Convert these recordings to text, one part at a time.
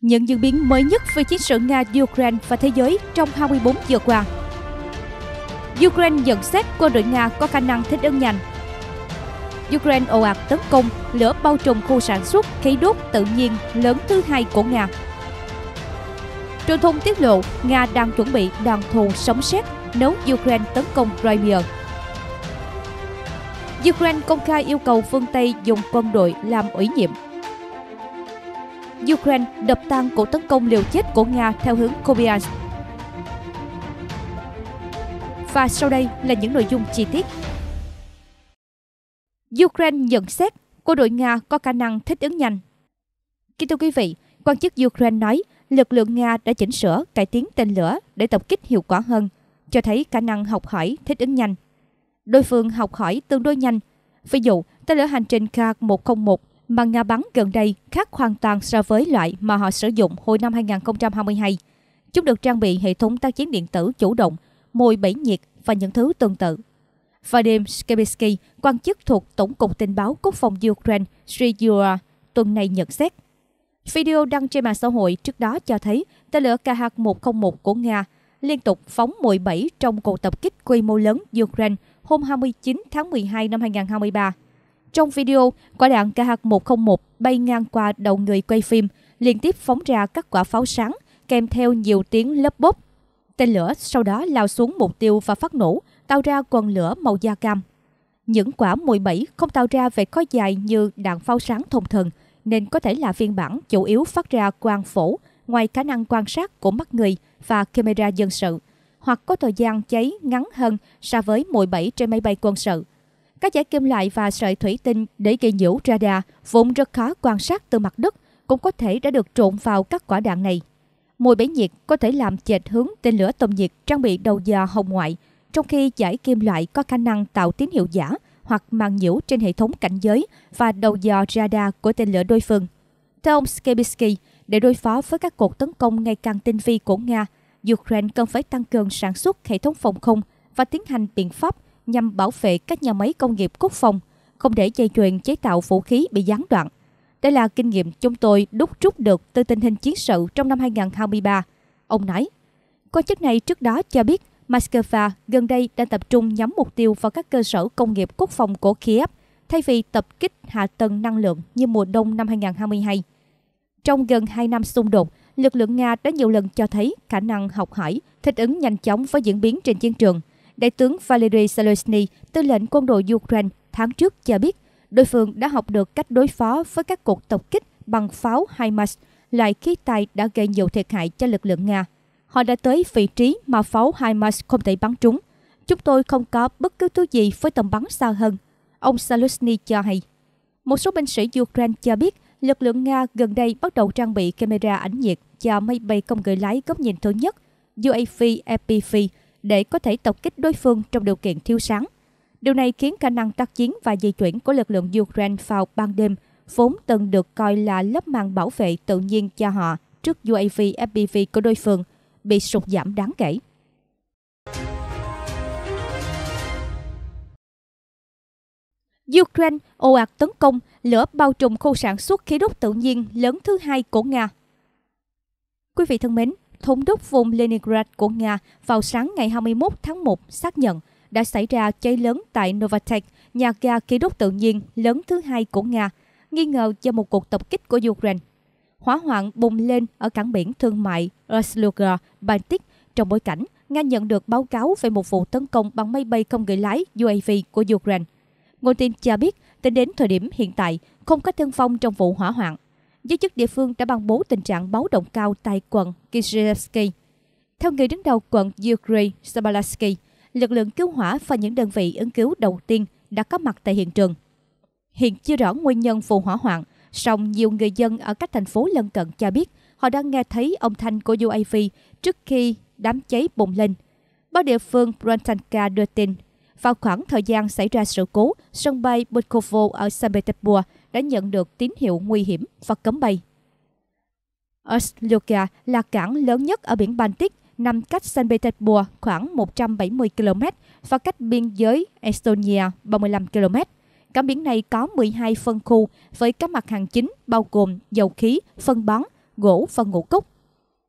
Những diễn biến mới nhất về chiến sự Nga-Ukraine và thế giới trong 24 giờ qua. Ukraine nhận xét quân đội Nga có khả năng thích ứng nhanh. Ukraine ồ ạt tấn công, lửa bao trùm khu sản xuất khí đốt tự nhiên lớn thứ hai của Nga. Truyền thông tiết lộ Nga đang chuẩn bị đoàn thù sống xét nếu Ukraine tấn công Crimea. Ukraine công khai yêu cầu phương Tây dùng quân đội làm ủy nhiệm. Ukraine đập tan cuộc tấn công liều chết của Nga theo hướng Kobyans. Và sau đây là những nội dung chi tiết. Ukraine nhận xét quân đội Nga có khả năng thích ứng nhanh. Kính thưa quý vị, quan chức Ukraine nói lực lượng Nga đã chỉnh sửa, cải tiến tên lửa để tập kích hiệu quả hơn, cho thấy khả năng học hỏi, thích ứng nhanh. Đối phương học hỏi tương đối nhanh. Ví dụ, tên lửa hành trình K-101 mà Nga bắn gần đây khác hoàn toàn so với loại mà họ sử dụng hồi năm 2022. Chúng được trang bị hệ thống tác chiến điện tử chủ động, mồi bẫy nhiệt và những thứ tương tự. Vadim Skibitsky, quan chức thuộc Tổng cục Tình báo Quốc phòng Ukraine Srijura, tuần này nhận xét. Video đăng trên mạng xã hội trước đó cho thấy tên lửa KH-101 của Nga liên tục phóng mồi bẫy trong cuộc tập kích quy mô lớn Ukraine hôm 29 tháng 12 năm 2023. Trong video, quả đạn KH-101 bay ngang qua đầu người quay phim, liên tiếp phóng ra các quả pháo sáng, kèm theo nhiều tiếng lấp bốc. Tên lửa sau đó lao xuống mục tiêu và phát nổ, tạo ra quần lửa màu da cam. Những quả 17 không tạo ra vệt khói dài như đạn pháo sáng thông thường, nên có thể là phiên bản chủ yếu phát ra quang phổ, ngoài khả năng quan sát của mắt người và camera dân sự, hoặc có thời gian cháy ngắn hơn so với 17 trên máy bay quân sự. Các giải kim loại và sợi thủy tinh để gây nhiễu radar vốn rất khó quan sát từ mặt đất cũng có thể đã được trộn vào các quả đạn này. Mùi bể nhiệt có thể làm chệch hướng tên lửa tôm nhiệt trang bị đầu dò hồng ngoại, trong khi giải kim loại có khả năng tạo tín hiệu giả hoặc màn nhiễu trên hệ thống cảnh giới và đầu dò radar của tên lửa đối phương. Theo ông Skibitsky, để đối phó với các cuộc tấn công ngày càng tinh vi của Nga, Ukraine cần phải tăng cường sản xuất hệ thống phòng không và tiến hành biện pháp nhằm bảo vệ các nhà máy công nghiệp quốc phòng, không để dây chuyền chế tạo vũ khí bị gián đoạn. Đây là kinh nghiệm chúng tôi đúc rút được từ tình hình chiến sự trong năm 2023. Ông nói, quan chức này trước đó cho biết Moscow gần đây đang tập trung nhắm mục tiêu vào các cơ sở công nghiệp quốc phòng của Kiev thay vì tập kích hạ tầng năng lượng như mùa đông năm 2022. Trong gần 2 năm xung đột, lực lượng Nga đã nhiều lần cho thấy khả năng học hỏi, thích ứng nhanh chóng với diễn biến trên chiến trường – Đại tướng Valery Zelensky, tư lệnh quân đội Ukraine, tháng trước cho biết đối phương đã học được cách đối phó với các cuộc tập kích bằng pháo HIMARS, loại khí tài đã gây nhiều thiệt hại cho lực lượng Nga. Họ đã tới vị trí mà pháo HIMARS không thể bắn trúng. Chúng tôi không có bất cứ thứ gì với tầm bắn xa hơn, ông Saluzny cho hay. Một số binh sĩ Ukraine cho biết lực lượng Nga gần đây bắt đầu trang bị camera ảnh nhiệt cho máy bay không người lái góc nhìn thứ nhất UAV FPV. E để có thể tập kích đối phương trong điều kiện thiếu sáng. Điều này khiến khả năng tác chiến và di chuyển của lực lượng Ukraine vào ban đêm vốn từng được coi là lớp màng bảo vệ tự nhiên cho họ trước UAV FPV của đối phương bị sụt giảm đáng kể. Ukraine ồ ạt tấn công, lửa bao trùm khu sản xuất khí đốt tự nhiên lớn thứ hai của Nga. Quý vị thân mến, thống đốc vùng Leningrad của Nga vào sáng ngày 21 tháng 1 xác nhận đã xảy ra cháy lớn tại Novatek, nhà ga khí đốt tự nhiên lớn thứ hai của Nga, nghi ngờ do một cuộc tập kích của Ukraine. Hỏa hoạn bùng lên ở cảng biển thương mại Osloga, Baltic trong bối cảnh Nga nhận được báo cáo về một vụ tấn công bằng máy bay không người lái UAV của Ukraine. Nguồn tin cho biết, tính đến thời điểm hiện tại, không có thương vong trong vụ hỏa hoạn giới chức địa phương đã ban bố tình trạng báo động cao tại quận Kishievsky. Theo người đứng đầu quận Yuri Sabalansky, lực lượng cứu hỏa và những đơn vị ứng cứu đầu tiên đã có mặt tại hiện trường. Hiện chưa rõ nguyên nhân vụ hỏa hoạn, song nhiều người dân ở các thành phố lân cận cho biết họ đang nghe thấy âm thanh của UAV trước khi đám cháy bùng lên. Báo địa phương Brantanka đưa tin, vào khoảng thời gian xảy ra sự cố, sân bay Bukovo ở Saint Petersburg đã nhận được tín hiệu nguy hiểm và cấm bay. Osloka là cảng lớn nhất ở biển Baltic, nằm cách Saint Petersburg khoảng 170 km và cách biên giới Estonia 35 km. Cảng biển này có 12 phân khu với các mặt hàng chính bao gồm dầu khí, phân bón, gỗ và ngũ cốc.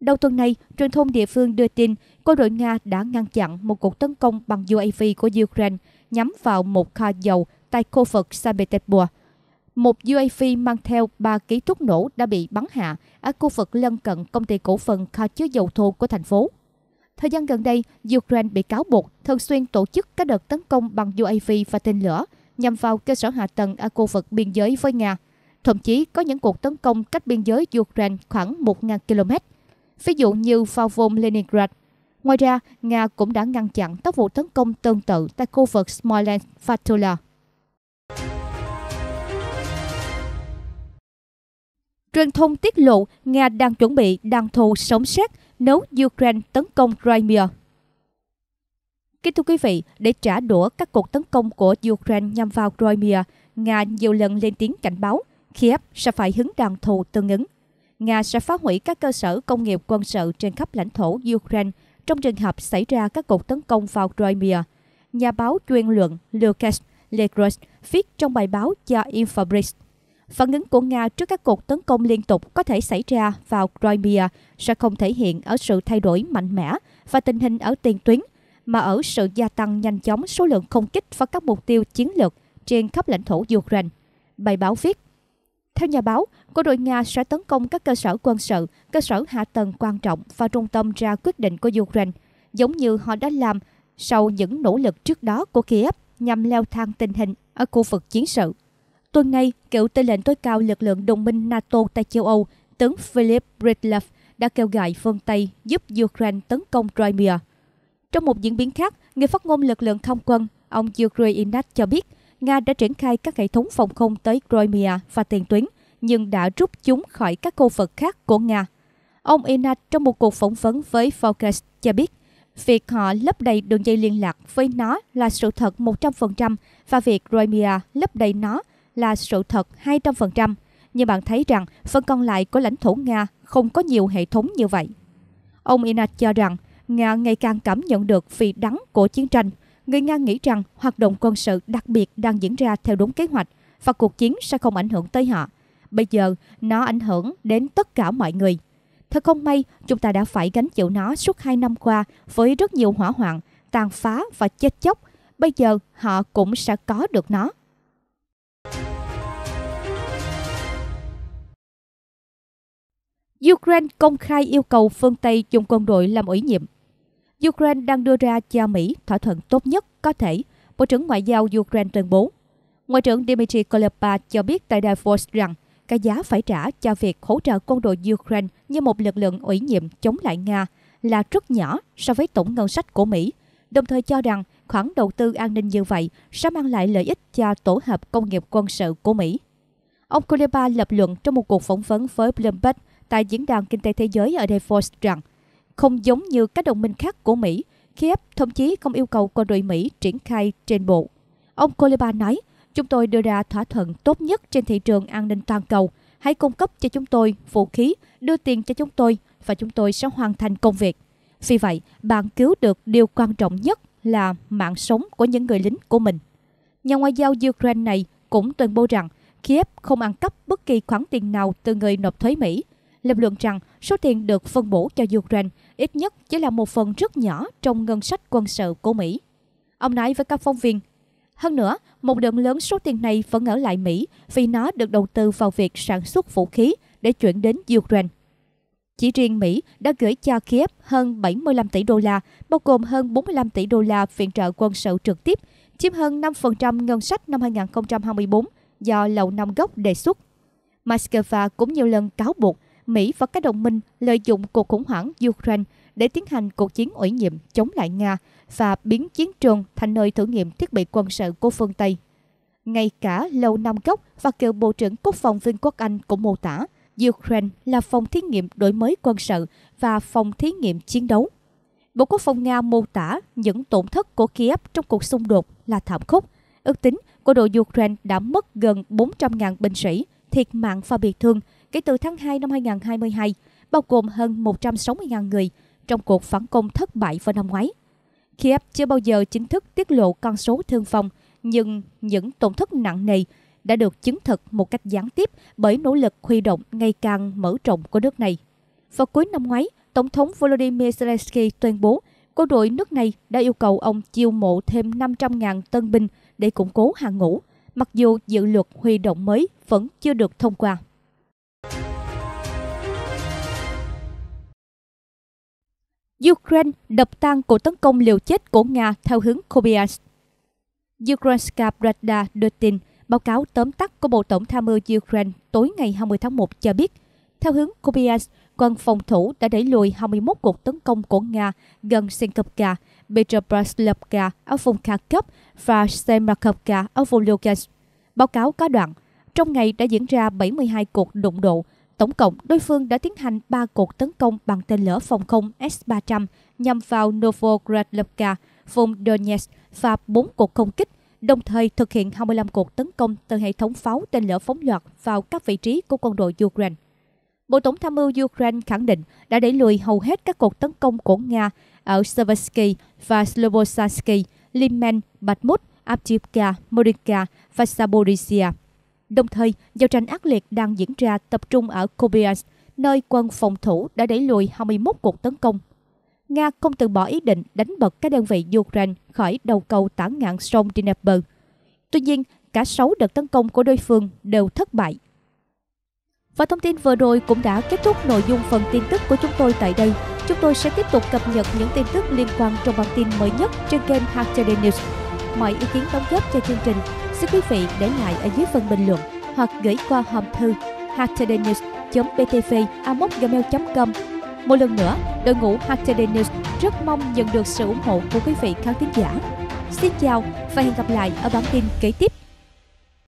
Đầu tuần này, truyền thông địa phương đưa tin quân đội Nga đã ngăn chặn một cuộc tấn công bằng UAV của Ukraine nhắm vào một kho dầu tại khu vực Saint Petersburg – một UAV mang theo 3 ký thuốc nổ đã bị bắn hạ ở khu vực lân cận công ty cổ phần kho chứa dầu thô của thành phố. Thời gian gần đây, Ukraine bị cáo buộc thường xuyên tổ chức các đợt tấn công bằng UAV và tên lửa nhằm vào cơ sở hạ tầng ở khu vực biên giới với Nga. Thậm chí có những cuộc tấn công cách biên giới Ukraine khoảng 1.000 km, ví dụ như vào vùng Leningrad. Ngoài ra, Nga cũng đã ngăn chặn các vụ tấn công tương tự tại khu vực Smolensk và Tula. Truyền thông tiết lộ Nga đang chuẩn bị đàn thù sống sát, nếu Ukraine tấn công Crimea. Kính thưa quý vị, để trả đũa các cuộc tấn công của Ukraine nhằm vào Crimea, Nga nhiều lần lên tiếng cảnh báo Kiev sẽ phải hứng đàn thù tương ứng. Nga sẽ phá hủy các cơ sở công nghiệp quân sự trên khắp lãnh thổ Ukraine trong trường hợp xảy ra các cuộc tấn công vào Crimea. Nhà báo chuyên luận Lukas Legros viết trong bài báo cho Infobrief Phản ứng của Nga trước các cuộc tấn công liên tục có thể xảy ra vào Crimea sẽ không thể hiện ở sự thay đổi mạnh mẽ và tình hình ở tiền tuyến, mà ở sự gia tăng nhanh chóng số lượng không kích và các mục tiêu chiến lược trên khắp lãnh thổ Ukraine. Bài báo viết, theo nhà báo, quân đội Nga sẽ tấn công các cơ sở quân sự, cơ sở hạ tầng quan trọng và trung tâm ra quyết định của Ukraine, giống như họ đã làm sau những nỗ lực trước đó của Kiev nhằm leo thang tình hình ở khu vực chiến sự. Tuần này, cựu tư lệnh tối cao lực lượng đồng minh NATO tại châu Âu, tướng Philip Breedlove đã kêu gọi phương Tây giúp Ukraine tấn công Crimea. Trong một diễn biến khác, người phát ngôn lực lượng không quân, ông Yuri Inat cho biết, Nga đã triển khai các hệ thống phòng không tới Crimea và tiền tuyến, nhưng đã rút chúng khỏi các khu vực khác của Nga. Ông Inat trong một cuộc phỏng vấn với Focus cho biết, việc họ lấp đầy đường dây liên lạc với nó là sự thật 100% và việc Crimea lấp đầy nó là sự thật 200%, nhưng bạn thấy rằng phần còn lại của lãnh thổ Nga không có nhiều hệ thống như vậy. Ông Inat cho rằng Nga ngày càng cảm nhận được vị đắng của chiến tranh. Người Nga nghĩ rằng hoạt động quân sự đặc biệt đang diễn ra theo đúng kế hoạch và cuộc chiến sẽ không ảnh hưởng tới họ. Bây giờ, nó ảnh hưởng đến tất cả mọi người. Thật không may, chúng ta đã phải gánh chịu nó suốt 2 năm qua với rất nhiều hỏa hoạn, tàn phá và chết chóc. Bây giờ, họ cũng sẽ có được nó. Ukraine công khai yêu cầu phương Tây dùng quân đội làm ủy nhiệm. Ukraine đang đưa ra cho Mỹ thỏa thuận tốt nhất có thể, Bộ trưởng Ngoại giao Ukraine tuyên bố. Ngoại trưởng Dmitry Kuleba cho biết tại Davos rằng cái giá phải trả cho việc hỗ trợ quân đội Ukraine như một lực lượng ủy nhiệm chống lại Nga là rất nhỏ so với tổng ngân sách của Mỹ, đồng thời cho rằng khoản đầu tư an ninh như vậy sẽ mang lại lợi ích cho tổ hợp công nghiệp quân sự của Mỹ. Ông Kuleba lập luận trong một cuộc phỏng vấn với Bloomberg – tại Diễn đàn Kinh tế Thế giới ở Davos rằng không giống như các đồng minh khác của Mỹ, Kiev thậm chí không yêu cầu quân đội Mỹ triển khai trên bộ. Ông Koleba nói, chúng tôi đưa ra thỏa thuận tốt nhất trên thị trường an ninh toàn cầu. Hãy cung cấp cho chúng tôi vũ khí, đưa tiền cho chúng tôi và chúng tôi sẽ hoàn thành công việc. Vì vậy, bạn cứu được điều quan trọng nhất là mạng sống của những người lính của mình. Nhà ngoại giao Ukraine này cũng tuyên bố rằng Kiev không ăn cắp bất kỳ khoản tiền nào từ người nộp thuế Mỹ – lập luận rằng số tiền được phân bổ cho Ukraine ít nhất chỉ là một phần rất nhỏ trong ngân sách quân sự của Mỹ. Ông nói với các phóng viên, hơn nữa, một lượng lớn số tiền này vẫn ở lại Mỹ vì nó được đầu tư vào việc sản xuất vũ khí để chuyển đến Ukraine. Chỉ riêng Mỹ đã gửi cho Kiev hơn 75 tỷ đô la, bao gồm hơn 45 tỷ đô la viện trợ quân sự trực tiếp, chiếm hơn 5% ngân sách năm 2024 do Lầu Năm Góc đề xuất. Moscow cũng nhiều lần cáo buộc Mỹ và các đồng minh lợi dụng cuộc khủng hoảng Ukraine để tiến hành cuộc chiến ủy nhiệm chống lại Nga và biến chiến trường thành nơi thử nghiệm thiết bị quân sự của phương Tây. Ngay cả Lâu Năm Góc và cựu Bộ trưởng Quốc phòng Vương quốc Anh cũng mô tả Ukraine là phòng thí nghiệm đổi mới quân sự và phòng thí nghiệm chiến đấu. Bộ Quốc phòng Nga mô tả những tổn thất của Kiev trong cuộc xung đột là thảm khốc. Ước tính, quân đội Ukraine đã mất gần 400.000 binh sĩ, thiệt mạng và bị thương, kể từ tháng 2 năm 2022, bao gồm hơn 160.000 người trong cuộc phản công thất bại vào năm ngoái. Kiev chưa bao giờ chính thức tiết lộ con số thương vong, nhưng những tổn thất nặng nề đã được chứng thực một cách gián tiếp bởi nỗ lực huy động ngày càng mở rộng của nước này. Vào cuối năm ngoái, Tổng thống Volodymyr Zelensky tuyên bố quân đội nước này đã yêu cầu ông chiêu mộ thêm 500.000 tân binh để củng cố hàng ngũ, mặc dù dự luật huy động mới vẫn chưa được thông qua. Ukraine đập tan cuộc tấn công liều chết của Nga theo hướng Kobyans. Ukrainska Pravda đưa tin, báo cáo tóm tắt của Bộ Tổng tham mưu Ukraine tối ngày 20 tháng 1 cho biết, theo hướng Kobyans, quân phòng thủ đã đẩy lùi 21 cuộc tấn công của Nga gần Senkovka, Petrobraslavka ở vùng Kharkov và Semarkovka ở vùng Lugansk. Báo cáo có đoạn, trong ngày đã diễn ra 72 cuộc đụng độ Tổng cộng, đối phương đã tiến hành 3 cuộc tấn công bằng tên lửa phòng không S-300 nhằm vào Novogradlovka, vùng Donetsk và 4 cuộc không kích, đồng thời thực hiện 25 cuộc tấn công từ hệ thống pháo tên lửa phóng loạt vào các vị trí của quân đội Ukraine. Bộ Tổng tham mưu Ukraine khẳng định đã đẩy lùi hầu hết các cuộc tấn công của Nga ở Seversky và Slobosansky, Liman, Bakhmut, Avdiivka, Morinka và Saborizhia. Đồng thời, giao tranh ác liệt đang diễn ra tập trung ở Kobyans, nơi quân phòng thủ đã đẩy lùi 21 cuộc tấn công. Nga không từ bỏ ý định đánh bật các đơn vị Ukraine khỏi đầu cầu tản ngạn sông Dnieper. Tuy nhiên, cả 6 đợt tấn công của đối phương đều thất bại. Và thông tin vừa rồi cũng đã kết thúc nội dung phần tin tức của chúng tôi tại đây. Chúng tôi sẽ tiếp tục cập nhật những tin tức liên quan trong bản tin mới nhất trên kênh HTD News. Mọi ý kiến đóng góp cho chương trình xin quý vị để lại ở dưới phần bình luận hoặc gửi qua hòm thư htdnews.btv.gmail.com Một lần nữa, đội ngũ htdnews rất mong nhận được sự ủng hộ của quý vị khán thính giả. Xin chào và hẹn gặp lại ở bản tin kế tiếp.